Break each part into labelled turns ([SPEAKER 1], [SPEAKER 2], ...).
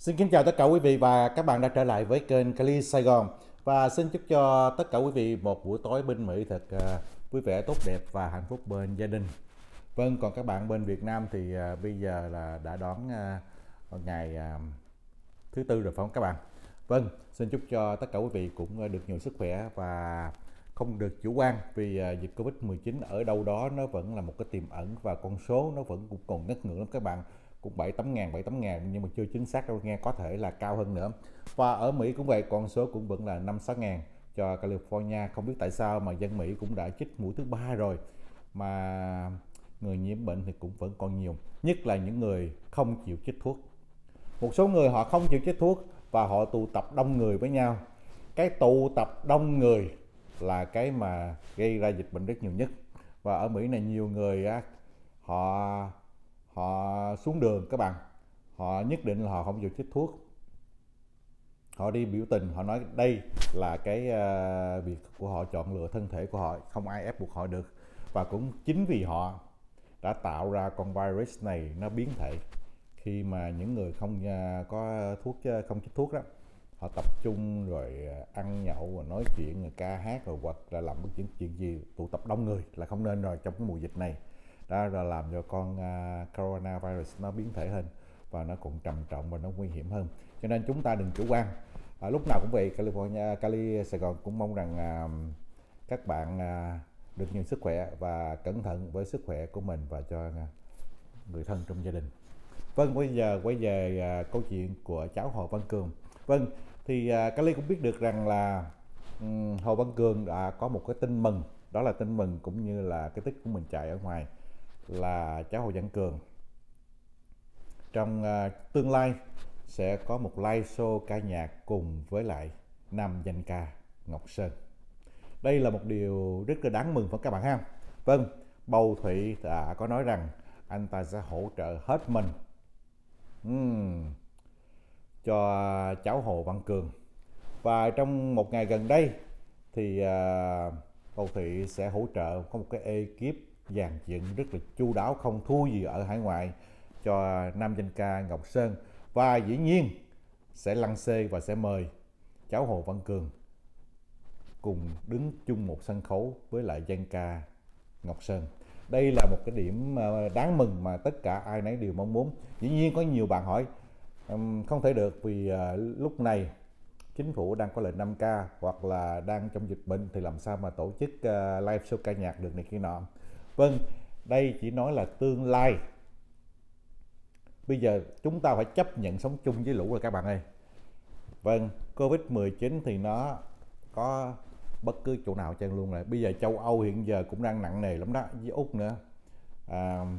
[SPEAKER 1] Xin kính chào tất cả quý vị và các bạn đã trở lại với kênh Cali Sài Gòn và xin chúc cho tất cả quý vị một buổi tối bên Mỹ thật à, vui vẻ, tốt đẹp và hạnh phúc bên gia đình. Vâng, còn các bạn bên Việt Nam thì à, bây giờ là đã đón à, ngày thứ tư rồi phải không các bạn? Vâng, xin chúc cho tất cả quý vị cũng được nhiều sức khỏe và không được chủ quan vì dịch Covid-19 ở đâu đó nó vẫn là một cái tiềm ẩn và con số nó vẫn cũng còn ngất ngưỡng lắm các bạn cũng 7 tấm ngàn 7 tấm ngàn nhưng mà chưa chính xác đâu nghe có thể là cao hơn nữa và ở Mỹ cũng vậy con số cũng vẫn là 5 6 ngàn cho California không biết tại sao mà dân Mỹ cũng đã chích mũi thứ ba rồi mà người nhiễm bệnh thì cũng vẫn còn nhiều nhất là những người không chịu chích thuốc một số người họ không chịu chích thuốc và họ tụ tập đông người với nhau cái tụ tập đông người là cái mà gây ra dịch bệnh rất nhiều nhất và ở Mỹ này nhiều người họ họ xuống đường các bạn họ nhất định là họ không dùng chích thuốc họ đi biểu tình họ nói đây là cái uh, việc của họ chọn lựa thân thể của họ không ai ép buộc họ được và cũng chính vì họ đã tạo ra con virus này nó biến thể khi mà những người không uh, có thuốc uh, không chích thuốc đó họ tập trung rồi ăn nhậu và nói chuyện rồi ca hát rồi hoặc là làm bất chuyện chuyện gì tụ tập đông người là không nên rồi trong cái mùa dịch này đã là làm cho con uh, coronavirus nó biến thể hơn và nó cũng trầm trọng và nó nguy hiểm hơn cho nên chúng ta đừng chủ quan à, lúc nào cũng vậy California Cali Sài Gòn cũng mong rằng à, các bạn à, được nhiều sức khỏe và cẩn thận với sức khỏe của mình và cho à, người thân trong gia đình vâng bây giờ quay về à, câu chuyện của cháu Hồ Văn Cường vâng thì à, Cali cũng biết được rằng là um, Hồ Văn Cường đã có một cái tin mừng đó là tin mừng cũng như là cái tích của mình chạy ở ngoài là cháu Hồ Văn Cường trong uh, tương lai sẽ có một live show ca nhạc cùng với lại nam danh ca Ngọc Sơn đây là một điều rất là đáng mừng với các bạn ha vâng bầu thụy đã có nói rằng anh ta sẽ hỗ trợ hết mình uhm, cho cháu hồ văn cường và trong một ngày gần đây thì uh, bầu thụy sẽ hỗ trợ có một cái ekip dàn dựng rất là chu đáo không thua gì ở hải ngoại cho nam danh ca Ngọc Sơn và dĩ nhiên sẽ lăng xê và sẽ mời cháu Hồ Văn Cường cùng đứng chung một sân khấu với lại danh ca Ngọc Sơn. Đây là một cái điểm ờ, đáng mừng mà tất cả ai nấy đều mong muốn. Dĩ nhiên có nhiều bạn hỏi không thể được vì ờ, lúc này chính phủ đang có lệnh 5K hoặc là đang trong dịch bệnh thì làm sao mà tổ chức ờ, live show ca nhạc được này kia nọ Vâng, đây chỉ nói là tương lai. Bây giờ chúng ta phải chấp nhận sống chung với lũ rồi các bạn ơi. Vâng, Covid-19 thì nó có bất cứ chỗ nào trên luôn rồi. Bây giờ châu Âu hiện giờ cũng đang nặng nề lắm đó, với Úc nữa. À,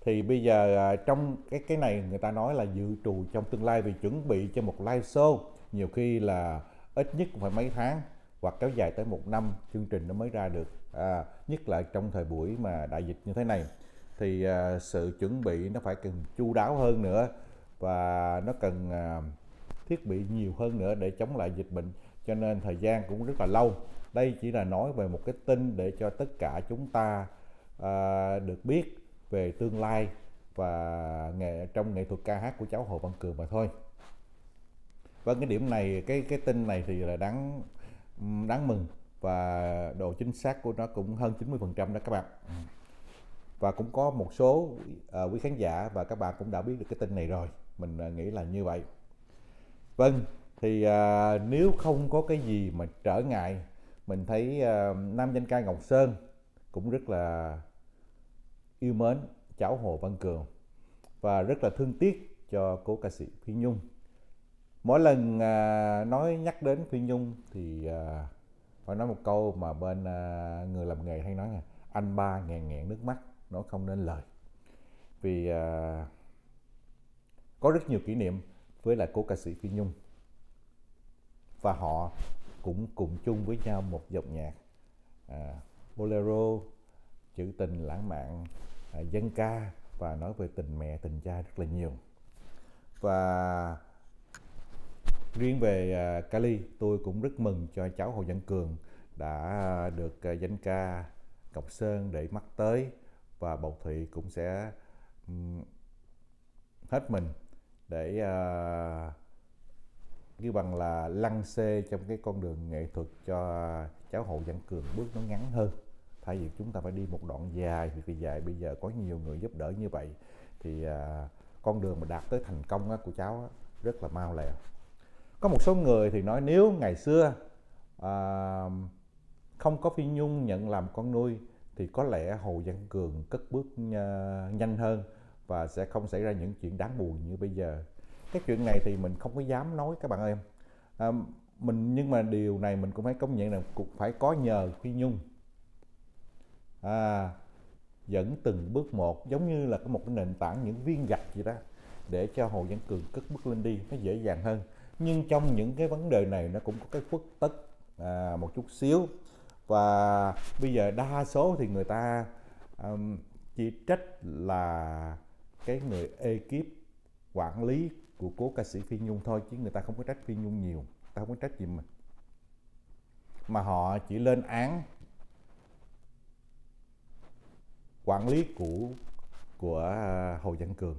[SPEAKER 1] thì bây giờ à, trong cái cái này người ta nói là dự trù trong tương lai vì chuẩn bị cho một live show nhiều khi là ít nhất cũng phải mấy tháng hoặc kéo dài tới một năm chương trình nó mới ra được à, nhất là trong thời buổi mà đại dịch như thế này thì à, sự chuẩn bị nó phải cần chu đáo hơn nữa và nó cần à, thiết bị nhiều hơn nữa để chống lại dịch bệnh cho nên thời gian cũng rất là lâu đây chỉ là nói về một cái tin để cho tất cả chúng ta à, được biết về tương lai và nghệ trong nghệ thuật ca hát của cháu Hồ Văn Cường mà thôi. Vâng cái điểm này cái cái tin này thì là đáng đáng mừng và độ chính xác của nó cũng hơn 90% đó các bạn và cũng có một số uh, quý khán giả và các bạn cũng đã biết được cái tin này rồi mình uh, nghĩ là như vậy vâng thì uh, nếu không có cái gì mà trở ngại mình thấy uh, nam danh ca ngọc sơn cũng rất là yêu mến cháu hồ văn cường và rất là thương tiếc cho cố ca sĩ phi nhung mỗi lần uh, nói nhắc đến phi nhung thì uh, phải nói một câu mà bên à, người làm nghề hay nói nè anh ba ngàn ngẹn nước mắt nó không nên lời vì à, có rất nhiều kỷ niệm với lại cô ca sĩ Phi Nhung và họ cũng cùng chung với nhau một dòng nhạc à, bolero trữ tình lãng mạn à, dân ca và nói về tình mẹ tình cha rất là nhiều và riêng về à, Cali tôi cũng rất mừng cho cháu Hồ Văn Cường đã được à, danh ca Cộng Sơn để mắt tới và Bầu Thụy cũng sẽ hết mình để như à, bằng là lăn xê trong cái con đường nghệ thuật cho cháu Hồ Văn Cường bước nó ngắn hơn thay vì chúng ta phải đi một đoạn dài thì dài bây giờ có nhiều người giúp đỡ như vậy thì con đường mà đạt tới thành công của cháu rất là mau lẹ có một số người thì nói nếu ngày xưa à, không có phi nhung nhận làm con nuôi thì có lẽ hồ văn cường cất bước à, nhanh hơn và sẽ không xảy ra những chuyện đáng buồn như bây giờ cái chuyện này thì mình không có dám nói các bạn ơi à, mình nhưng mà điều này mình cũng phải công nhận là cũng phải có nhờ phi nhung à, dẫn từng bước một giống như là có một cái nền tảng những viên gạch gì đó để cho hồ văn cường cất bước lên đi nó dễ dàng hơn nhưng trong những cái vấn đề này nó cũng có cái khuất tất à, một chút xíu và bây giờ đa số thì người ta um, chỉ trách là cái người ekip quản lý của cố ca sĩ Phi Nhung thôi chứ người ta không có trách Phi Nhung nhiều ta không có trách gì mà mà họ chỉ lên án quản lý của của à, Hồ Văn Cường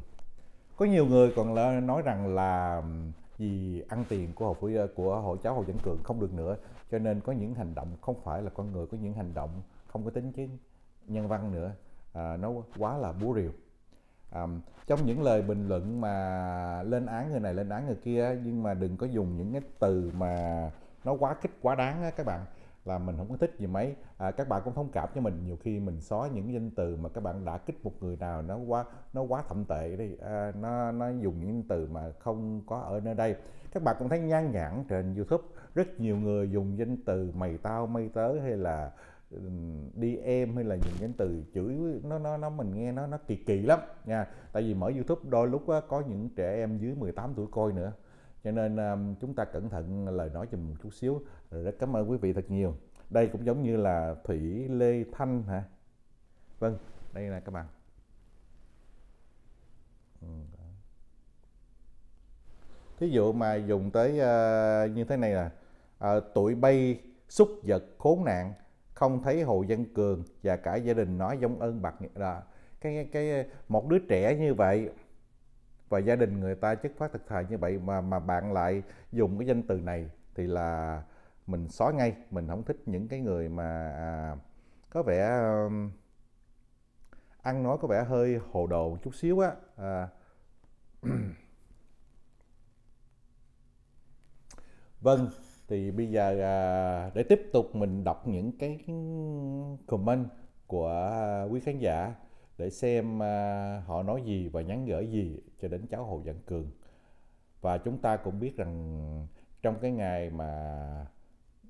[SPEAKER 1] có nhiều người còn nói rằng là vì ăn tiền của hội của hội cháu hồ dẫn cường không được nữa cho nên có những hành động không phải là con người có những hành động không có tính chứ nhân văn nữa à, nó quá là búa rìu à, trong những lời bình luận mà lên án người này lên án người kia nhưng mà đừng có dùng những cái từ mà nó quá kích quá đáng á các bạn là mình không có thích gì mấy à, các bạn cũng thông cảm cho mình nhiều khi mình xóa những danh từ mà các bạn đã kích một người nào nó quá nó quá thậm tệ đi à, nó nó dùng những từ mà không có ở nơi đây các bạn cũng thấy nhan nhản trên youtube rất nhiều người dùng danh từ mày tao mây tớ hay là đi em hay là những cái từ chửi nó nó nó mình nghe nó nó kỳ kỳ lắm nha tại vì mở youtube đôi lúc á, có những trẻ em dưới 18 tuổi coi nữa cho nên um, chúng ta cẩn thận lời nói chùm một chút xíu rồi rất cảm ơn quý vị thật nhiều đây cũng giống như là thủy lê thanh hả vâng đây là các bạn ừ, thí dụ mà dùng tới uh, như thế này là uh, tuổi bay xúc vật khốn nạn không thấy hồ văn cường và cả gia đình nói giống ơn bạc là cái cái một đứa trẻ như vậy và gia đình người ta chất phát thực thà như vậy mà mà bạn lại dùng cái danh từ này thì là mình xóa ngay mình không thích những cái người mà à, có vẻ um, ăn nói có vẻ hơi hồ đồ một chút xíu á à. vâng thì bây giờ à, để tiếp tục mình đọc những cái comment của quý khán giả để xem à, họ nói gì và nhắn gửi gì cho đến cháu Hồ Văn Cường. Và chúng ta cũng biết rằng trong cái ngày mà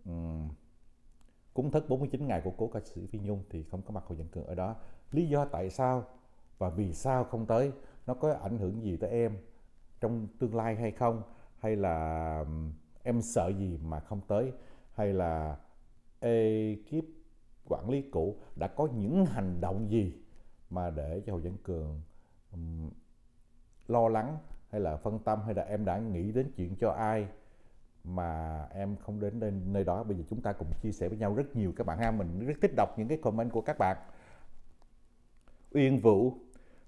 [SPEAKER 1] um, cúng thất 49 ngày của cố ca sĩ Phi Nhung thì không có mặt Hồ Văn Cường ở đó. Lý do tại sao và vì sao không tới, nó có ảnh hưởng gì tới em trong tương lai hay không hay là em sợ gì mà không tới hay là ekip quản lý cũ đã có những hành động gì mà để cho Hồ Văn Cường um, lo lắng hay là phân tâm hay là em đã nghĩ đến chuyện cho ai mà em không đến nơi, nơi đó bây giờ chúng ta cùng chia sẻ với nhau rất nhiều các bạn ha mình rất thích đọc những cái comment của các bạn Uyên Vũ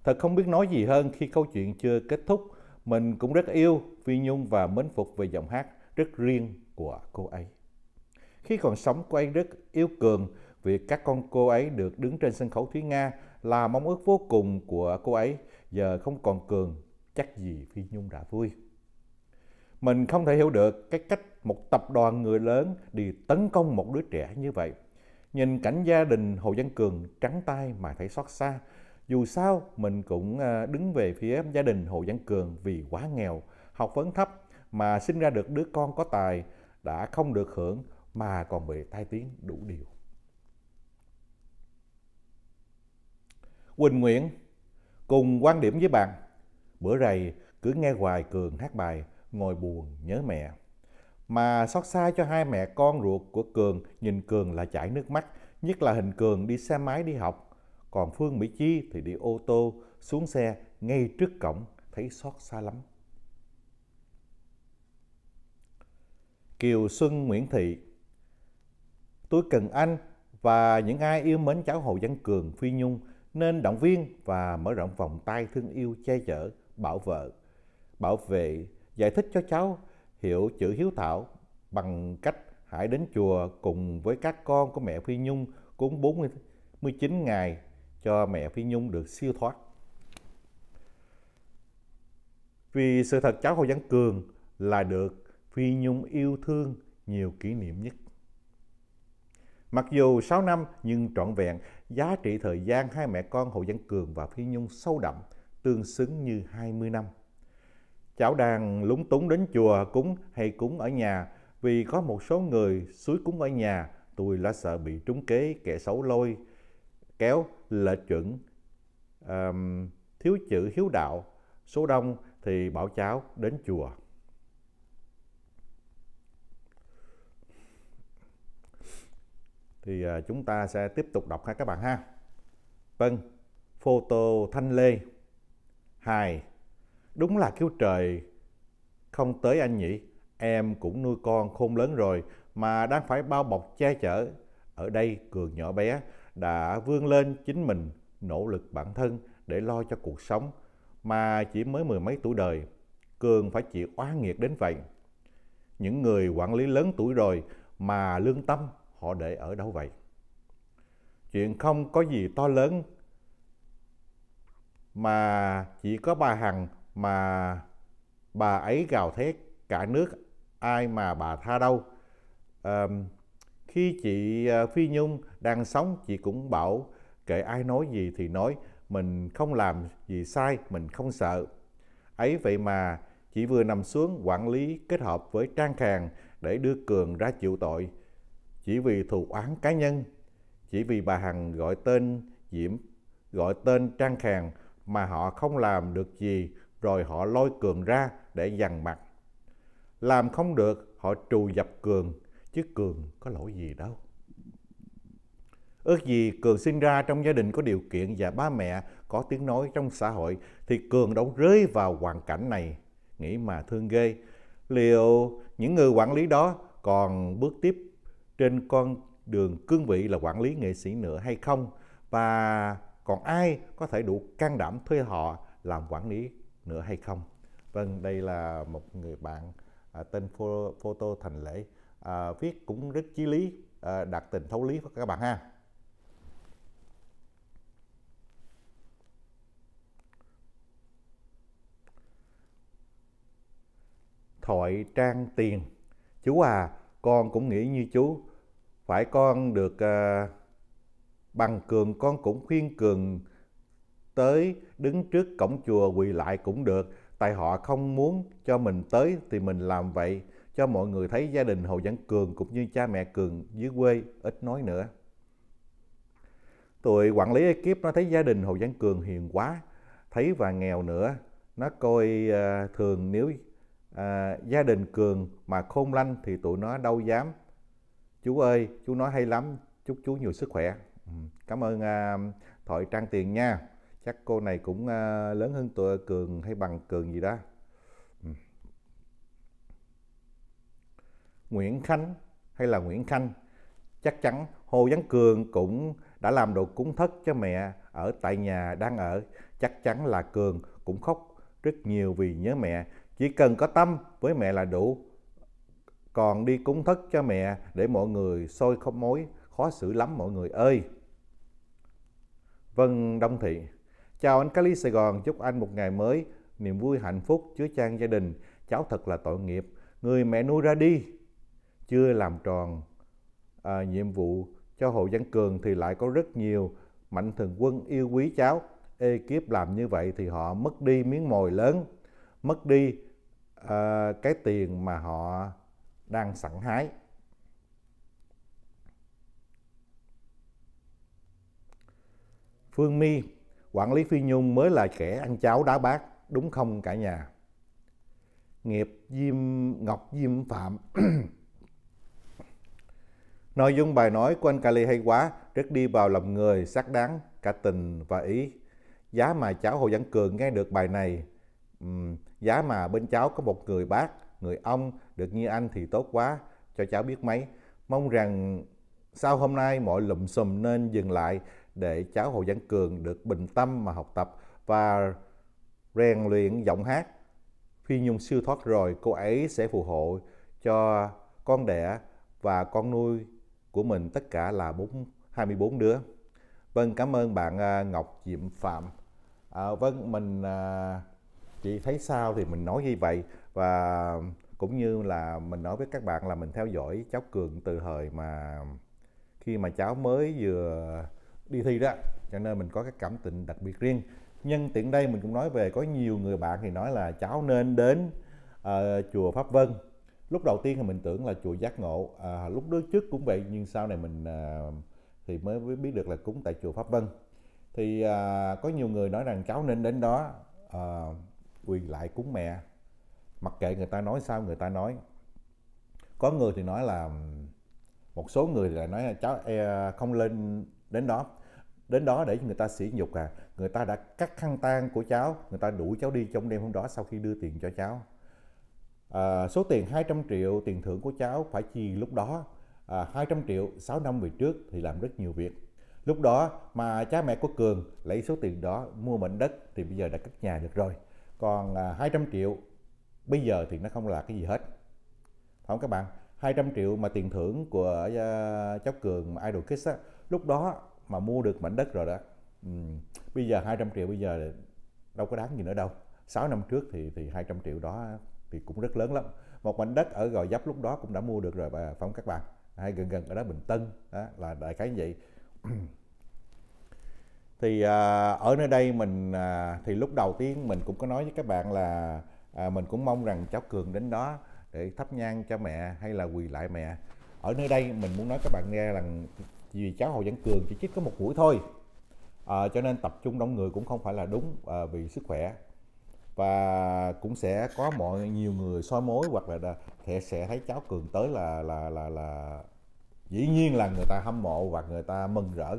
[SPEAKER 1] thật không biết nói gì hơn khi câu chuyện chưa kết thúc mình cũng rất yêu Phi Nhung và mến phục về giọng hát rất riêng của cô ấy khi còn sống cô ấy rất yêu Cường Việc các con cô ấy được đứng trên sân khấu Thúy Nga là mong ước vô cùng của cô ấy, giờ không còn Cường, chắc gì Phi Nhung đã vui. Mình không thể hiểu được cái cách một tập đoàn người lớn đi tấn công một đứa trẻ như vậy. Nhìn cảnh gia đình Hồ Văn Cường trắng tay mà thấy xót xa. Dù sao, mình cũng ờ, đứng về phía gia đình Hồ Văn Cường vì quá nghèo, học vấn thấp mà sinh ra được đứa con có tài đã không được hưởng mà còn bị tai tiếng đủ điều. Quỳnh Nguyễn cùng quan điểm với bạn. Bữa rày cứ nghe hoài Cường hát bài Ngồi buồn nhớ mẹ. Mà xót xa cho hai mẹ con ruột của Cường nhìn Cường là chảy nước mắt, nhất là hình Cường đi xe máy đi học. Còn Phương Mỹ Chi thì đi ô tô, xuống xe ngay trước cổng, thấy xót xa lắm. Kiều Xuân Nguyễn Thị Tôi cần anh và những ai yêu mến cháu Hồ Văn Cường, Phi Nhung nên động viên và mở rộng vòng tay thương yêu che chở, bảo vợ, bảo vệ, giải thích cho cháu hiểu chữ hiếu thảo bằng cách hãy đến chùa cùng với các con của mẹ Phi Nhung cúng 49 ngày cho mẹ Phi Nhung được siêu thoát. Vì sự thật cháu Hồ Văn Cường là được Phi Nhung yêu thương nhiều kỷ niệm nhất. Mặc dù 6 năm nhưng trọn vẹn, giá trị thời gian hai mẹ con Hồ Văn Cường và Phi Nhung sâu đậm, tương xứng như 20 năm. Cháu đàn lúng túng đến chùa cúng hay cúng ở nhà, vì có một số người suối cúng ở nhà, tôi đã sợ bị trúng kế kẻ xấu lôi, kéo lệ chuẩn, um, thiếu chữ hiếu đạo, số đông thì bảo cháu đến chùa. thì à, chúng ta sẽ tiếp tục đọc ha các bạn ha vâng photo thanh lê hài đúng là cứu trời không tới anh nhỉ em cũng nuôi con khôn lớn rồi mà đang phải bao bọc che chở ở đây cường nhỏ bé đã vươn lên chính mình nỗ lực bản thân để lo cho cuộc sống mà chỉ mới mười mấy tuổi đời cường phải chịu oan nghiệt đến vậy những người quản lý lớn tuổi rồi mà lương tâm họ để ở đâu vậy? Chuyện không có gì to lớn mà chỉ có bà Hằng mà bà ấy gào thét cả nước ai mà bà tha đâu. À, khi chị ờ, Phi Nhung đang sống chị cũng bảo kệ ai nói gì thì nói mình không làm gì sai mình không sợ. Ấy vậy mà chị vừa nằm xuống quản lý kết hợp với Trang Khàng để đưa Cường ra chịu tội chỉ vì thù oán cá nhân, chỉ vì bà Hằng gọi tên Diễm, gọi tên Trang Khàng mà họ không làm được gì rồi họ lôi Cường ra để dằn mặt. Làm không được họ trù dập Cường, chứ Cường có lỗi gì đâu. Ước gì Cường sinh ra trong gia đình có điều kiện và ba mẹ có tiếng nói trong xã hội thì Cường đâu rơi vào hoàn cảnh này. Nghĩ mà thương ghê. Liệu những người quản lý đó còn bước tiếp trên con đường cương vị là quản lý nghệ sĩ nữa hay không và còn ai có thể đủ can đảm thuê họ làm quản lý nữa hay không vâng đây là một người bạn à, tên photo thành lễ à, viết cũng rất chí lý à, đạt tình thấu lý với các bạn ha thoại trang tiền chú à con cũng nghĩ như chú phải con được uh, bằng cường con cũng khuyên cường tới đứng trước cổng chùa quỳ lại cũng được tại họ không muốn cho mình tới thì mình làm vậy cho mọi người thấy gia đình hồ văn cường cũng như cha mẹ cường dưới quê ít nói nữa tụi quản lý ekip nó thấy gia đình hồ văn cường hiền quá thấy và nghèo nữa nó coi uh, thường nếu uh, gia đình cường mà khôn lanh thì tụi nó đâu dám chú ơi chú nói hay lắm chúc chú nhiều sức khỏe ừ, cảm ơn uh, thoại trang tiền nha chắc cô này cũng uh, lớn hơn tụi cường hay bằng cường gì đó ừ. nguyễn khanh hay là nguyễn khanh chắc chắn hồ văn cường cũng đã làm đồ cúng thất cho mẹ ở tại nhà đang ở chắc chắn là cường cũng khóc rất nhiều vì nhớ mẹ chỉ cần có tâm với mẹ là đủ còn đi cúng thất cho mẹ để mọi người sôi không mối, khó xử lắm mọi người ơi. Vâng, Đông Thị. Chào anh Cali Sài Gòn, chúc anh một ngày mới, niềm vui hạnh phúc, chứa chan gia đình. Cháu thật là tội nghiệp, người mẹ nuôi ra đi. Chưa làm tròn à, nhiệm vụ cho Hồ Văn Cường thì lại có rất nhiều mạnh thường quân yêu quý cháu. kiếp làm như vậy thì họ mất đi miếng mồi lớn, mất đi à, cái tiền mà họ đang sẵn hái. Phương My, quản lý Phi Nhung mới là kẻ ăn cháo đá bát, đúng không cả nhà? Nghiệp Diêm Ngọc Diêm Phạm Nội dung bài nói của anh Kali hay quá, rất đi vào lòng người, xác đáng, cả tình và ý. Giá mà cháu Hồ Văn Cường nghe được bài này, um, giá mà bên cháu có một người bác người ông được như anh thì tốt quá cho cháu biết mấy mong rằng sau hôm nay mọi lụm xùm nên dừng lại để cháu hồ văn cường được bình tâm mà học tập và rèn luyện giọng hát phi nhung siêu thoát rồi cô ấy sẽ phù hộ cho con đẻ và con nuôi của mình tất cả là bốn 24 đứa vâng cảm ơn bạn à, Ngọc Diệm Phạm à, vâng mình à, chị thấy sao thì mình nói như vậy và cũng như là mình nói với các bạn là mình theo dõi cháu cường từ thời mà khi mà cháu mới vừa đi thi đó cho nên mình có cái cảm tình đặc biệt riêng nhân tiện đây mình cũng nói về có nhiều người bạn thì nói là cháu nên đến uh, chùa pháp vân lúc đầu tiên thì mình tưởng là chùa giác ngộ à, lúc đó trước cũng vậy nhưng sau này mình à, thì mới biết được là cúng tại chùa pháp vân thì à, có nhiều người nói rằng cháu nên đến đó à, quỳ lại cúng mẹ mặc kệ người ta nói sao người ta nói có người thì nói là một số người lại nói là cháu không lên đến đó đến đó để người ta sỉ nhục à người ta đã cắt khăn tang của cháu người ta đuổi cháu đi trong đêm hôm đó sau khi đưa tiền cho cháu à, số tiền 200 triệu tiền thưởng của cháu phải chi lúc đó à, 200 triệu 6 năm về trước thì làm rất nhiều việc lúc đó mà cha mẹ của cường lấy số tiền đó mua mảnh đất thì bây giờ đã cất nhà được rồi còn à, 200 triệu bây giờ thì nó không là cái gì hết phải không các bạn 200 triệu mà tiền thưởng của uh, cháu cường idol kids á lúc đó mà mua được mảnh đất rồi đó ừ. bây giờ 200 triệu bây giờ đâu có đáng gì nữa đâu 6 năm trước thì thì 200 triệu đó thì cũng rất lớn lắm một mảnh đất ở gò dấp lúc đó cũng đã mua được rồi bà không các bạn hay gần gần ở đó bình tân đó, là đại khái như vậy thì à, ở nơi đây mình à, thì lúc đầu tiên mình cũng có nói với các bạn là à, mình cũng mong rằng cháu cường đến đó để thắp nhang cho mẹ hay là quỳ lại mẹ ở nơi đây mình muốn nói các bạn nghe rằng vì cháu hồ văn cường chỉ chích có một mũi thôi à, cho nên tập trung đông người cũng không phải là đúng à, vì sức khỏe và cũng sẽ có mọi nhiều người soi mối hoặc là sẽ, sẽ thấy cháu cường tới là là là là dĩ nhiên là người ta hâm mộ và người ta mừng rỡ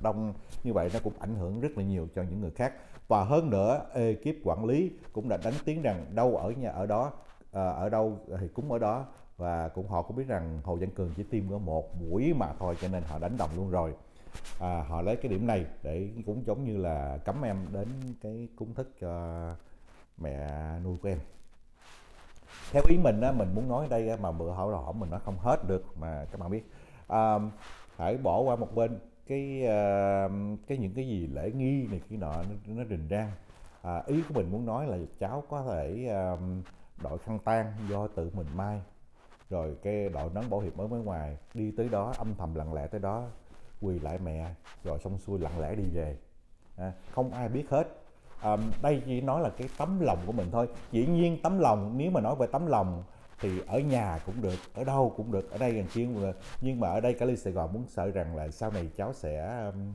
[SPEAKER 1] đông như vậy nó cũng ảnh hưởng rất là nhiều cho những người khác và hơn nữa ekip quản lý cũng đã đánh tiếng rằng đâu ở nhà ở đó à, ở đâu thì cũng ở đó và cũng họ cũng biết rằng Hồ Văn Cường chỉ tiêm có một mũi mà thôi cho nên họ đánh đồng luôn rồi à, họ lấy cái điểm này để cũng giống như là cấm em đến cái cúng thức cho mẹ nuôi của em theo ý mình á, mình muốn nói đây mà bữa họ hỏi mình nó không hết được mà các bạn biết à, phải bỏ qua một bên cái à, cái những cái gì lễ nghi này kia nọ nó, nó rình rang à, ý của mình muốn nói là cháu có thể à, đội khăn tang do tự mình may rồi cái đội nón bảo hiểm mới mới ngoài đi tới đó âm thầm lặng lẽ tới đó quỳ lại mẹ rồi xong xuôi lặng lẽ đi về à, không ai biết hết à, đây chỉ nói là cái tấm lòng của mình thôi dĩ nhiên tấm lòng nếu mà nói về tấm lòng thì ở nhà cũng được ở đâu cũng được ở đây gần kia cũng được nhưng mà ở đây cali sài gòn muốn sợ rằng là sau này cháu sẽ um,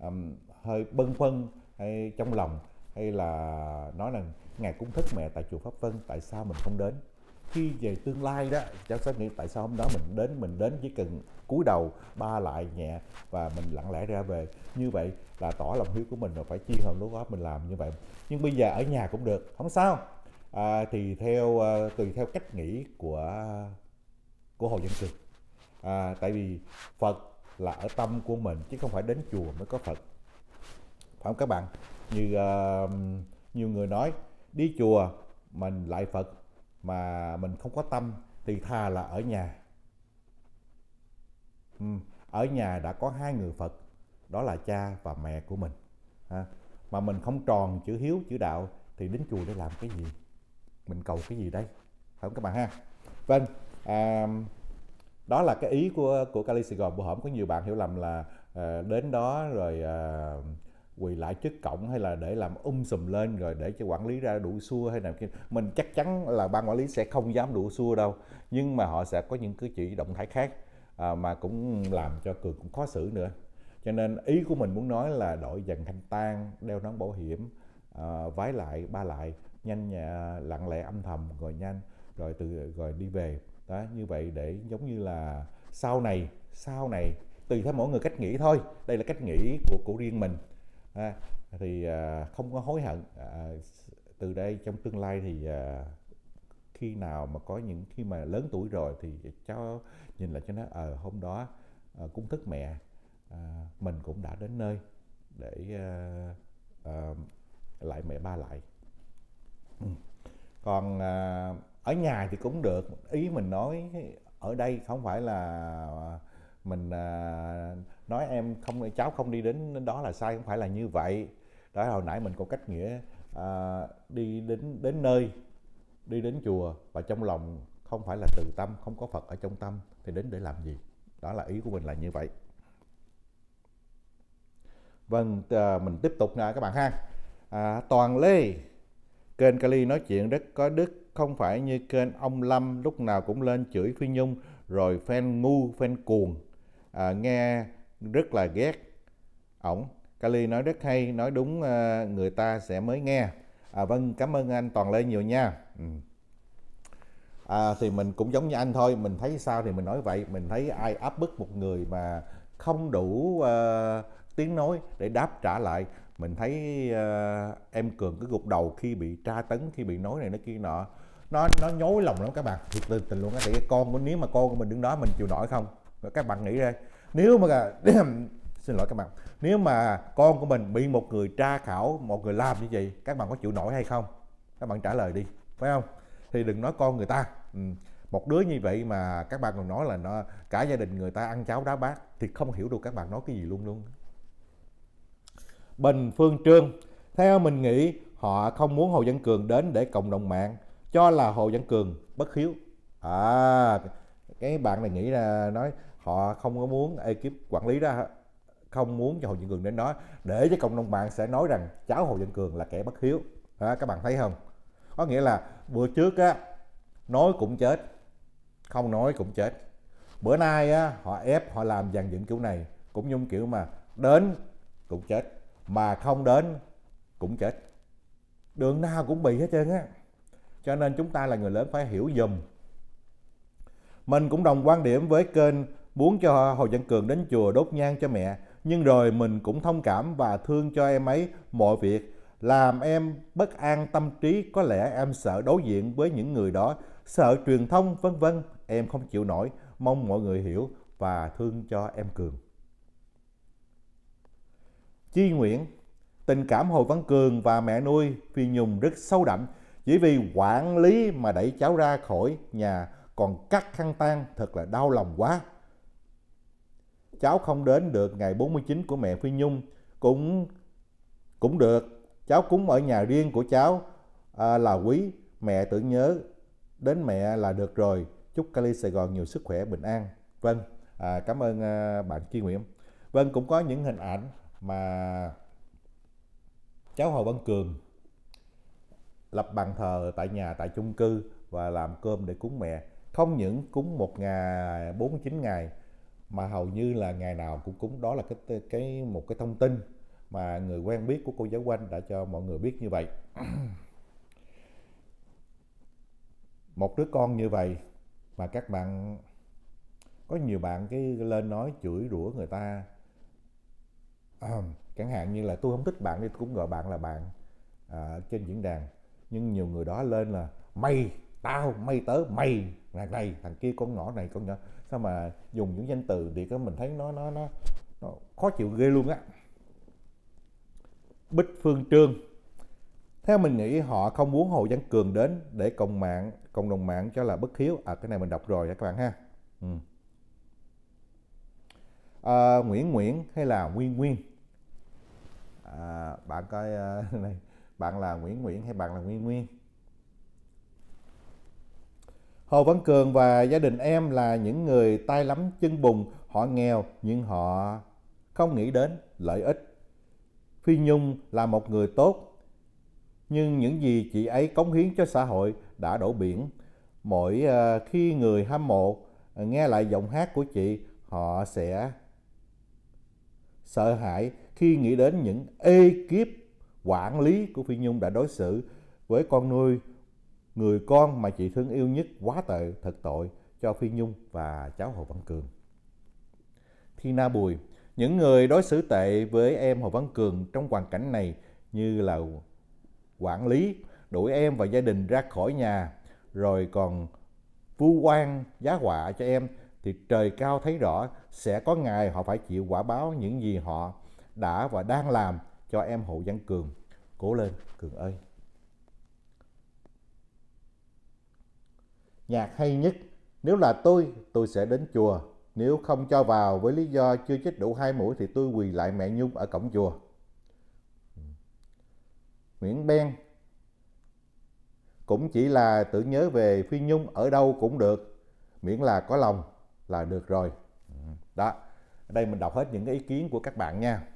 [SPEAKER 1] um, hơi bâng phân hay trong lòng hay là nói rằng ngài cũng thích mẹ tại chùa pháp vân tại sao mình không đến khi về tương lai đó cháu sẽ nghĩ tại sao hôm đó mình đến mình đến chỉ cần cúi đầu ba lại nhẹ và mình lặng lẽ ra về như vậy là tỏ lòng hiếu của mình và phải chi hồn lúc đó mình làm như vậy nhưng bây giờ ở nhà cũng được không sao à, thì theo à, tùy theo cách nghĩ của của Hồ dân Cường à, tại vì Phật là ở tâm của mình chứ không phải đến chùa mới có Phật phải không các bạn như uh, nhiều người nói đi chùa mình lại Phật mà mình không có tâm thì thà là ở nhà ừ, ở nhà đã có hai người Phật đó là cha và mẹ của mình à, mà mình không tròn chữ hiếu chữ đạo thì đến chùa để làm cái gì mình cầu cái gì đây phải không các bạn ha vâng à, đó là cái ý của của Cali Sài Gòn bữa hổm có nhiều bạn hiểu lầm là à, đến đó rồi à, quỳ lại trước cổng hay là để làm um sùm lên rồi để cho quản lý ra đủ xua hay nào kia mình chắc chắn là ban quản lý sẽ không dám đủ xua đâu nhưng mà họ sẽ có những cái chỉ động thái khác à, mà cũng làm cho cường cũng khó xử nữa cho nên ý của mình muốn nói là đội dần thanh tan đeo nón bảo hiểm à, vái lại ba lại nhanh nhẹ lặng lẽ âm thầm rồi nhanh rồi từ rồi đi về đó như vậy để giống như là sau này sau này tùy theo mỗi người cách nghĩ thôi đây là cách nghĩ của của riêng mình à, thì à, không có hối hận à, từ đây trong tương lai thì à, khi nào mà có những khi mà lớn tuổi rồi thì cháu nhìn lại cho nó ờ à, hôm đó à, cũng thức mẹ à, mình cũng đã đến nơi để à, à, lại mẹ ba lại Ừ. còn à, ở nhà thì cũng được ý mình nói ở đây không phải là à, mình à, nói em không cháu không đi đến đó là sai không phải là như vậy đó hồi nãy mình có cách nghĩa à, đi đến đến nơi đi đến chùa và trong lòng không phải là từ tâm không có phật ở trong tâm thì đến để làm gì đó là ý của mình là như vậy vâng à, mình tiếp tục nè các bạn ha à, toàn lê Kênh Cali nói chuyện rất có đức, không phải như kênh ông Lâm lúc nào cũng lên chửi Phi Nhung rồi fan ngu, fan cuồng. À, nghe rất là ghét. Ổng, Cali nói rất hay, nói đúng à, người ta sẽ mới nghe. À, vâng, cảm ơn anh Toàn Lê nhiều nha. Ừ. À, thì mình cũng giống như anh thôi, mình thấy sao thì mình nói vậy. Mình thấy ai áp bức một người mà không đủ uh, tiếng nói để đáp trả lại mình thấy uh, em cường cứ gục đầu khi bị tra tấn khi bị nói này nó kia nọ nó nó nhối lòng lắm các bạn thực tình tình luôn á tại con của nếu mà con của mình đứng đó mình chịu nổi không các bạn nghĩ ra nếu mà xin lỗi các bạn nếu mà con của mình bị một người tra khảo một người làm như vậy các bạn có chịu nổi hay không các bạn trả lời đi phải không thì đừng nói con người ta ừ. một đứa như vậy mà các bạn còn nói là nó cả gia đình người ta ăn cháo đá bát thì không hiểu được các bạn nói cái gì luôn luôn Bình Phương Trương. Theo mình nghĩ, họ không muốn Hồ Văn Cường đến để cộng đồng mạng, cho là Hồ Văn Cường bất hiếu. À, cái bạn này nghĩ là nói họ không có muốn ekip quản lý đó không muốn cho Hồ Văn Cường đến đó để cho cộng đồng mạng sẽ nói rằng cháu Hồ Văn Cường là kẻ bất hiếu. À, các bạn thấy không? Có nghĩa là bữa trước á, nói cũng chết, không nói cũng chết. Bữa nay á, họ ép họ làm dàn dựng kiểu này cũng nhung kiểu mà đến cũng chết mà không đến cũng chết đường nào cũng bị hết trơn á cho nên chúng ta là người lớn phải hiểu dùm mình cũng đồng quan điểm với kênh muốn cho hồ văn cường đến chùa đốt nhang cho mẹ nhưng rồi mình cũng thông cảm và thương cho em ấy mọi việc làm em bất an tâm trí có lẽ em sợ đối diện với những người đó sợ truyền thông vân vân em không chịu nổi mong mọi người hiểu và thương cho em cường Chi Nguyễn. Tình cảm Hồ Văn Cường và mẹ nuôi Phi Nhung rất sâu đậm chỉ vì quản lý mà đẩy cháu ra khỏi nhà còn cắt khăn tan thật là đau lòng quá. Cháu không đến được ngày 49 của mẹ Phi Nhung cũng cũng được. Cháu cũng ở nhà riêng của cháu à, là quý. Mẹ tưởng nhớ đến mẹ là được rồi. Chúc Cali Sài Gòn nhiều sức khỏe, bình an. Vâng, à, cảm ơn à, bạn Chi Nguyễn. Vâng, cũng có những hình ảnh mà cháu Hồ Văn Cường lập bàn thờ tại nhà tại chung cư và làm cơm để cúng mẹ không những cúng một ngày 49 ngày mà hầu như là ngày nào cũng cúng đó là cái cái một cái thông tin mà người quen biết của cô giáo quanh đã cho mọi người biết như vậy một đứa con như vậy mà các bạn có nhiều bạn cái lên nói chửi rủa người ta chẳng hạn như là tôi không thích bạn thì tôi cũng gọi bạn là bạn à, trên diễn đàn nhưng nhiều người đó lên là mày tao mày tớ mày thằng này thằng kia con nhỏ này con nhỏ sao mà dùng những danh từ thì có mình thấy nó nó nó, nó khó chịu ghê luôn á Bích Phương Trương theo mình nghĩ họ không muốn Hồ Văn Cường đến để cộng mạng cộng đồng mạng cho là bất hiếu à cái này mình đọc rồi các bạn ha ừ. à, Nguyễn Nguyễn hay là Nguyên Nguyên à, bạn coi à, này bạn là Nguyễn Nguyễn hay bạn là Nguyên Nguyên Hồ Văn Cường và gia đình em là những người tay lắm chân bùn họ nghèo nhưng họ không nghĩ đến lợi ích Phi Nhung là một người tốt nhưng những gì chị ấy cống hiến cho xã hội đã đổ biển mỗi à, khi người hâm mộ nghe lại giọng hát của chị họ sẽ sợ hãi khi nghĩ đến những ekip quản lý của Phi Nhung đã đối xử với con nuôi người con mà chị thương yêu nhất quá tệ thật tội cho Phi Nhung và cháu Hồ Văn Cường. thi na Bùi, những người đối xử tệ với em Hồ Văn Cường trong hoàn cảnh này như là quản lý, đuổi em và gia đình ra khỏi nhà, rồi còn vu oan giá họa cho em thì trời cao thấy rõ sẽ có ngày họ phải chịu quả báo những gì họ đã và đang làm cho em Hậu Văn Cường. Cố lên, Cường ơi! Nhạc hay nhất, nếu là tôi, tôi sẽ đến chùa. Nếu không cho vào với lý do chưa chích đủ hai mũi thì tôi quỳ lại mẹ Nhung ở cổng chùa. Nguyễn Ben cũng chỉ là tự nhớ về Phi Nhung ở đâu cũng được, miễn là có lòng là được rồi. Đó, ở đây mình đọc hết những cái ý kiến của các bạn nha.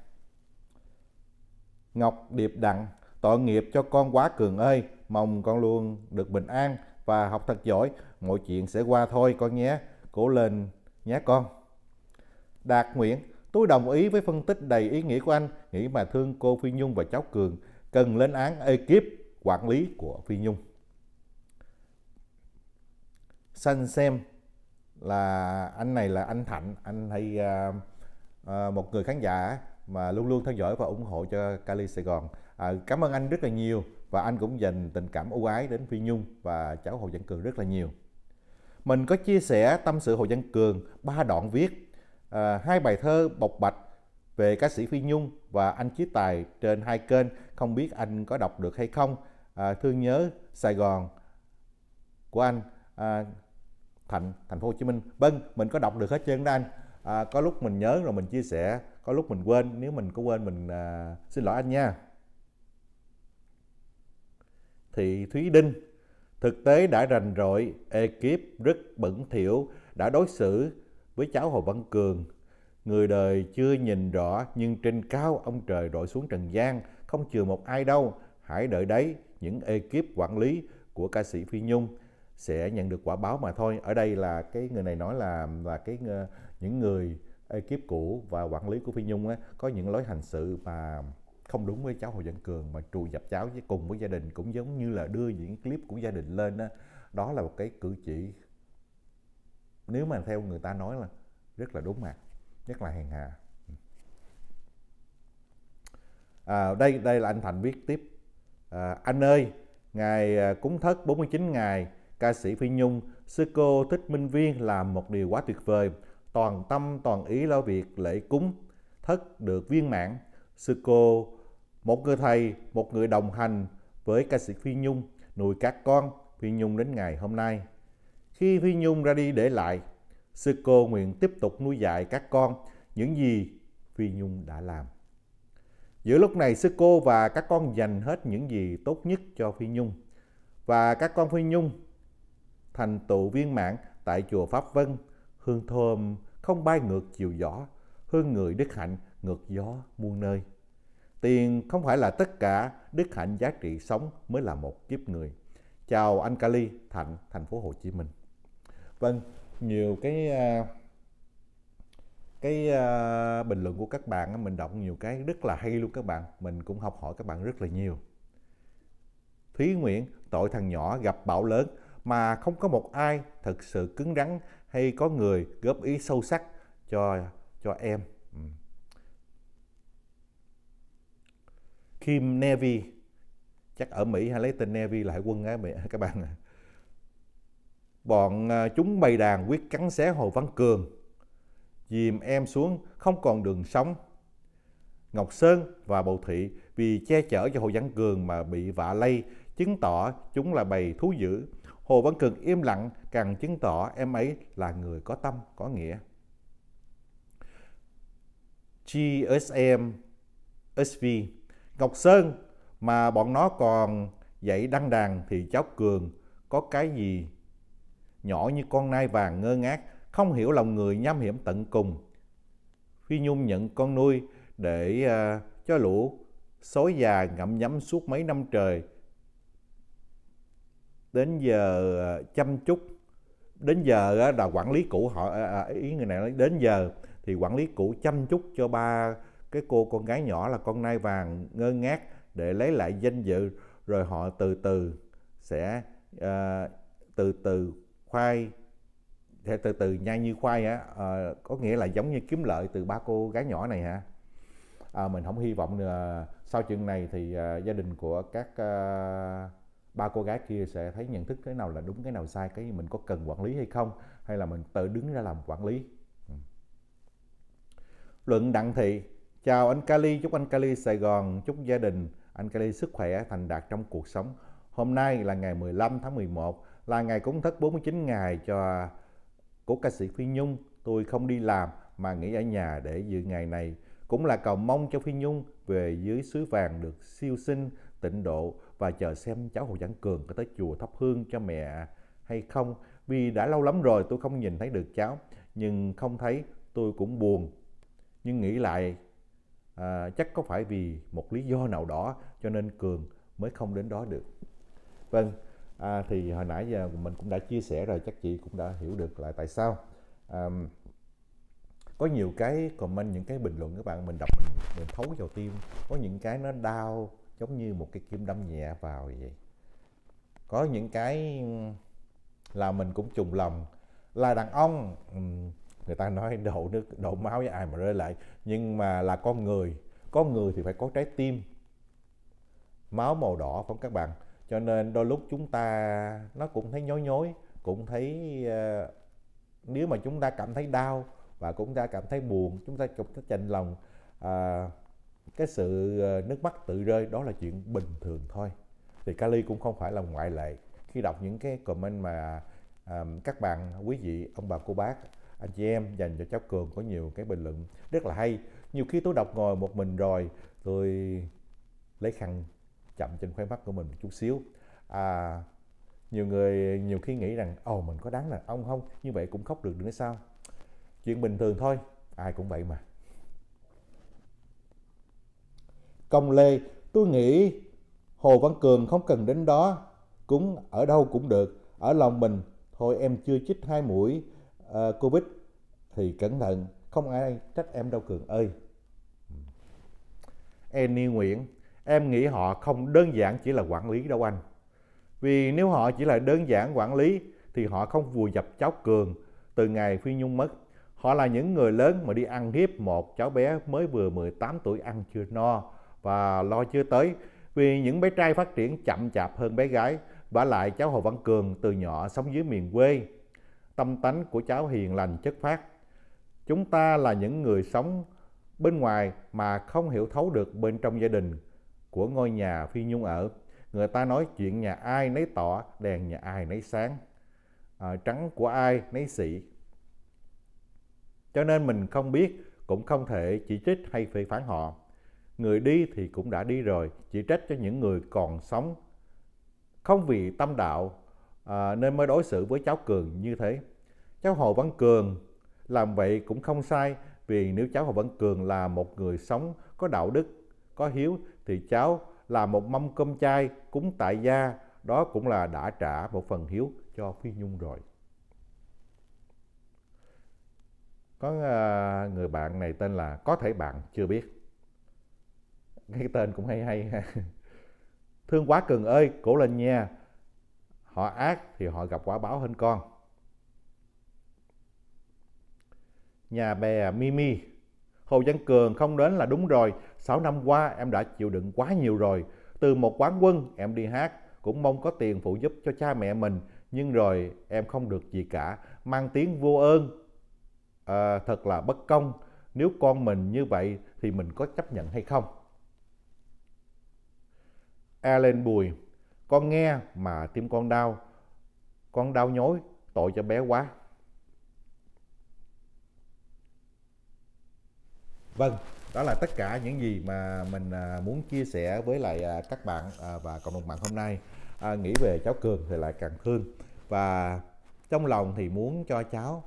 [SPEAKER 1] Ngọc Điệp Đặng, tội nghiệp cho con quá Cường ơi, mong con luôn được bình an và học thật giỏi, mọi chuyện sẽ qua thôi con nhé, cố lên nhé con. Đạt Nguyễn, tôi đồng ý với phân tích đầy ý nghĩa của anh, nghĩ mà thương cô Phi Nhung và cháu Cường, cần lên án ekip quản lý của Phi Nhung. Xanh xem là anh này là anh Thạnh, anh hay uh, uh, một người khán giả mà luôn luôn theo dõi và ủng hộ cho Cali Sài Gòn. À, cảm ơn anh rất là nhiều và anh cũng dành tình cảm ưu ái đến Phi Nhung và cháu Hồ Văn Cường rất là nhiều. Mình có chia sẻ tâm sự Hồ Văn Cường ba đoạn viết, à, hai bài thơ bộc bạch về ca sĩ Phi Nhung và anh Chí Tài trên hai kênh. Không biết anh có đọc được hay không. À, thương nhớ Sài Gòn của anh, à, Thạnh, Thành phố Hồ Chí Minh. Vâng, mình có đọc được hết trơn đó anh. À, có lúc mình nhớ rồi mình chia sẻ có lúc mình quên nếu mình có quên mình à, xin lỗi anh nha thì thúy đinh thực tế đã rành rỗi ekip rất bẩn thỉu đã đối xử với cháu hồ văn cường người đời chưa nhìn rõ nhưng trên cao ông trời đội xuống trần gian không chừa một ai đâu hãy đợi đấy những ekip quản lý của ca sĩ phi nhung sẽ nhận được quả báo mà thôi ở đây là cái người này nói là là cái ờ, những người ekip cũ và quản lý của Phi Nhung á, có những lối hành sự mà không đúng với cháu Hồ Văn Cường mà trù dập cháu với cùng với gia đình cũng giống như là đưa những clip của gia đình lên đó, đó là một cái cử chỉ nếu mà theo người ta nói là rất là đúng mặt rất là hèn hà à, đây đây là anh Thành viết tiếp à, anh ơi ngày à, cúng thất 49 ngày ca sĩ Phi Nhung sư cô thích Minh Viên làm một điều quá tuyệt vời toàn tâm toàn ý lo việc lễ cúng, thất được viên mãn. Sư cô, một người thầy, một người đồng hành với ca sĩ Phi Nhung, nuôi các con Phi Nhung đến ngày hôm nay. Khi Phi Nhung ra đi để lại, sư cô nguyện tiếp tục nuôi dạy các con những gì Phi Nhung đã làm. Giữa lúc này sư cô và các con dành hết những gì tốt nhất cho Phi Nhung và các con Phi Nhung thành tựu viên mãn tại chùa Pháp Vân hương thơm không bay ngược chiều gió, hương người đức hạnh ngược gió muôn nơi. Tiền không phải là tất cả, đức hạnh giá trị sống mới là một kiếp người. Chào anh Cali, Thạnh, thành phố Hồ Chí Minh. Vâng, nhiều cái à, cái à, bình luận của các bạn mình đọc nhiều cái rất là hay luôn các bạn mình cũng học hỏi các bạn rất là nhiều thúy nguyễn tội thằng nhỏ gặp bão lớn mà không có một ai thật sự cứng rắn hay có người góp ý sâu sắc cho cho em. Ừ. Kim Navy chắc ở Mỹ hay lấy tên Navy là hải quân á các bạn. Bọn à, chúng bày đàn quyết cắn xé Hồ Văn Cường, dìm em xuống không còn đường sống. Ngọc Sơn và Bầu Thị vì che chở cho Hồ Văn Cường mà bị vạ lây, chứng tỏ chúng là bầy thú dữ Hồ Văn Cường im lặng càng chứng tỏ em ấy là người có tâm, có nghĩa. GSM, SV, Ngọc Sơn mà bọn nó còn dậy đăng đàn thì cháu Cường có cái gì nhỏ như con nai vàng ngơ ngác, không hiểu lòng người nham hiểm tận cùng. Phi Nhung nhận con nuôi để uh, cho lũ sói già ngậm nhắm suốt mấy năm trời đến giờ ờ, chăm chút đến giờ là quản lý cũ họ à, à, ý người này nói đến giờ thì quản lý cũ chăm chút cho ba cái cô con gái nhỏ là con nai vàng ngơ ngác để lấy lại danh dự rồi họ từ từ sẽ uh, từ từ khoai theo từ từ nhai như khoai á à, có nghĩa là giống như kiếm lợi từ ba cô gái nhỏ này hả à, mình không hy vọng là sau chuyện này thì à, gia đình của các à, ba cô gái kia sẽ thấy nhận thức cái nào là đúng cái nào sai cái mình có cần quản lý hay không hay là mình tự đứng ra làm quản lý ừ. luận đặng thị chào anh Kali chúc anh Kali Sài Gòn chúc gia đình anh Kali sức khỏe thành đạt trong cuộc sống hôm nay là ngày 15 tháng 11 là ngày cúng thất 49 ngày cho của ca sĩ Phi Nhung tôi không đi làm mà nghỉ ở nhà để dự ngày này cũng là cầu mong cho Phi Nhung về dưới suối vàng được siêu sinh tịnh độ và chờ xem cháu Hồ văn Cường có tới chùa thắp hương cho mẹ hay không. Vì đã lâu lắm rồi tôi không nhìn thấy được cháu, nhưng không thấy tôi cũng buồn. Nhưng nghĩ lại, à, chắc có phải vì một lý do nào đó cho nên Cường mới không đến đó được. Vâng, à, thì hồi nãy giờ mình cũng đã chia sẻ rồi, chắc chị cũng đã hiểu được là tại sao. À, có nhiều cái comment những cái bình luận các bạn mình đọc mình, mình thấu vào tim có những cái nó đau giống như một cái kiếm đâm nhẹ vào vậy có những cái là mình cũng trùng lòng là đàn ông người ta nói đổ nước đổ máu với ai mà rơi lại nhưng mà là con người con người thì phải có trái tim máu màu đỏ không các bạn cho nên đôi lúc chúng ta nó cũng thấy nhói nhói cũng thấy uh, nếu mà chúng ta cảm thấy đau và cũng ta cảm thấy buồn chúng ta cái chạnh lòng uh, cái sự ờ, nước mắt tự rơi đó là chuyện bình thường thôi thì Kali cũng không phải là ngoại lệ khi đọc những cái comment mà um, các bạn quý vị ông bà cô bác anh chị em dành cho cháu cường có nhiều cái bình luận rất là hay nhiều khi tôi đọc ngồi một mình rồi tôi lấy khăn chậm trên khóe mắt của mình một chút xíu à, nhiều người nhiều khi nghĩ rằng ồ mình có đáng là ông không như vậy cũng khóc được nữa sao chuyện bình thường thôi ai cũng vậy mà Công Lê, tôi nghĩ Hồ Văn Cường không cần đến đó, cũng ở đâu cũng được, ở lòng mình, thôi em chưa chích hai mũi uh, Covid thì cẩn thận, không ai trách em đâu Cường ơi. Em ni Nguyễn, em nghĩ họ không đơn giản chỉ là quản lý đâu anh. Vì nếu họ chỉ là đơn giản quản lý thì họ không vùi dập cháu Cường từ ngày Phi Nhung mất. Họ là những người lớn mà đi ăn hiếp một cháu bé mới vừa 18 tuổi ăn chưa no và lo chưa tới vì những bé trai phát triển chậm chạp hơn bé gái. Và lại cháu Hồ Văn Cường từ nhỏ sống dưới miền quê. Tâm tánh của cháu hiền lành chất phát. Chúng ta là những người sống bên ngoài mà không hiểu thấu được bên trong gia đình của ngôi nhà Phi Nhung ở. Người ta nói chuyện nhà ai nấy tỏ, đèn nhà ai nấy sáng, à, trắng của ai nấy xị. Cho nên mình không biết, cũng không thể chỉ trích hay phê phán họ. Người đi thì cũng đã đi rồi, chỉ trách cho những người còn sống. Không vì tâm đạo à, nên mới đối xử với cháu Cường như thế. Cháu Hồ Văn Cường làm vậy cũng không sai vì nếu cháu Hồ Văn Cường là một người sống có đạo đức, có hiếu thì cháu là một mâm cơm chay cúng tại gia đó cũng là đã trả một phần hiếu cho Phi Nhung rồi. Có à, người bạn này tên là Có thể bạn chưa biết cái tên cũng hay hay ha thương quá cần ơi cổ lên nha họ ác thì họ gặp quả báo hơn con nhà bè mimi hồ văn cường không đến là đúng rồi 6 năm qua em đã chịu đựng quá nhiều rồi từ một quán quân em đi hát cũng mong có tiền phụ giúp cho cha mẹ mình nhưng rồi em không được gì cả mang tiếng vô ơn à, thật là bất công nếu con mình như vậy thì mình có chấp nhận hay không Alan Bùi, con nghe mà tim con đau, con đau nhói, tội cho bé quá. Vâng, đó là tất cả những gì mà mình à, muốn chia sẻ với lại à, các bạn à, và cộng đồng mạng hôm nay. À, nghĩ về cháu Cường thì lại càng thương và trong lòng thì muốn cho cháu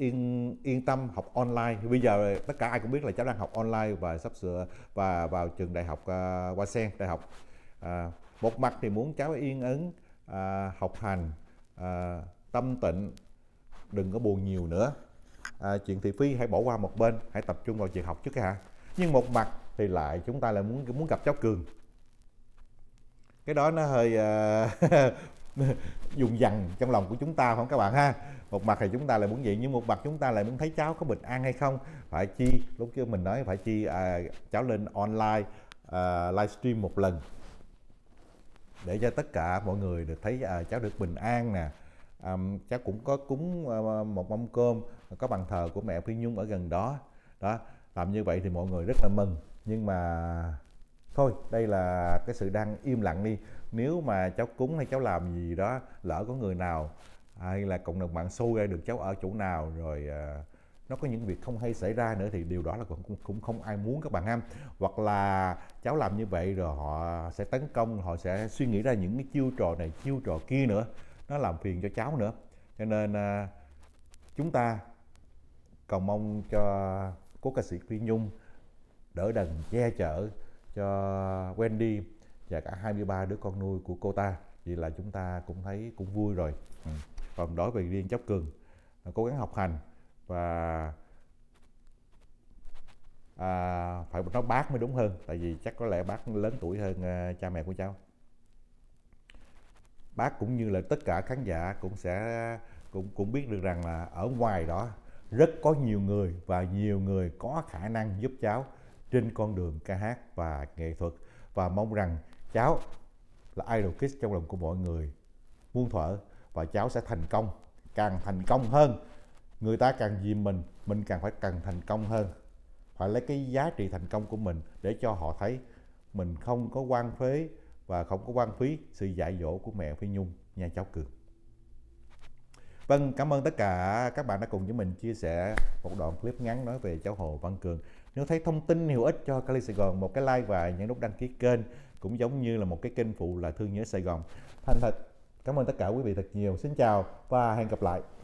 [SPEAKER 1] yên yên tâm học online bây giờ tất cả ai cũng biết là cháu đang học online và sắp sửa và vào trường đại học uh, Sen đại học à, một mặt thì muốn cháu yên ấn à, học hành à, tâm tịnh đừng có buồn nhiều nữa à, chuyện thị phi hãy bỏ qua một bên hãy tập trung vào việc học trước hả nhưng một mặt thì lại chúng ta lại muốn muốn gặp cháu cường cái đó nó hơi uh, dùng dằn trong lòng của chúng ta không các bạn ha một mặt thì chúng ta lại muốn vậy nhưng một mặt chúng ta lại muốn thấy cháu có bình an hay không phải chi lúc kia mình nói phải chi à, cháu lên online à, livestream một lần để cho tất cả mọi người được thấy à, cháu được bình an nè à, cháu cũng có cúng à, một mâm cơm có bàn thờ của mẹ Phi Nhung ở gần đó đó làm như vậy thì mọi người rất là mừng nhưng mà thôi đây là cái sự đang im lặng đi nếu mà cháu cúng hay cháu làm gì đó lỡ có người nào à, hay là cộng đồng mạng xô ra được cháu ở chỗ nào rồi à, nó có những việc không hay xảy ra nữa thì điều đó là cũng cũng không ai muốn các bạn ham hoặc là cháu làm như vậy rồi họ sẽ tấn công họ sẽ suy nghĩ ra những cái chiêu trò này chiêu trò kia nữa nó làm phiền cho cháu nữa cho nên à, chúng ta cầu mong cho cố ca sĩ Phi Nhung đỡ đần che chở cho Wendy và cả 23 đứa con nuôi của cô ta vậy là chúng ta cũng thấy cũng vui rồi ừ. còn đối với riêng chấp cường cố gắng học hành và à, phải nói bác mới đúng hơn tại vì chắc có lẽ bác lớn tuổi hơn à, cha mẹ của cháu bác cũng như là tất cả khán giả cũng sẽ cũng cũng biết được rằng là ở ngoài đó rất có nhiều người và nhiều người có khả năng giúp cháu trên con đường ca hát và nghệ thuật và mong rằng cháu là idol kids trong lòng của mọi người muôn thuở và cháu sẽ thành công càng thành công hơn người ta càng dìm mình mình càng phải càng thành công hơn phải lấy cái giá trị thành công của mình để cho họ thấy mình không có quan phế và không có quan phí sự dạy dỗ của mẹ Phi Nhung nha cháu Cường. Vâng, cảm ơn tất cả các bạn đã cùng với mình chia sẻ một đoạn clip ngắn nói về cháu Hồ Văn Cường. Nếu thấy thông tin hữu ích cho Cali Sài Gòn, một cái like và nhấn nút đăng ký kênh cũng giống như là một cái kênh phụ là Thương nhớ Sài Gòn. Thành thật, cảm ơn tất cả quý vị thật nhiều. Xin chào và hẹn gặp lại.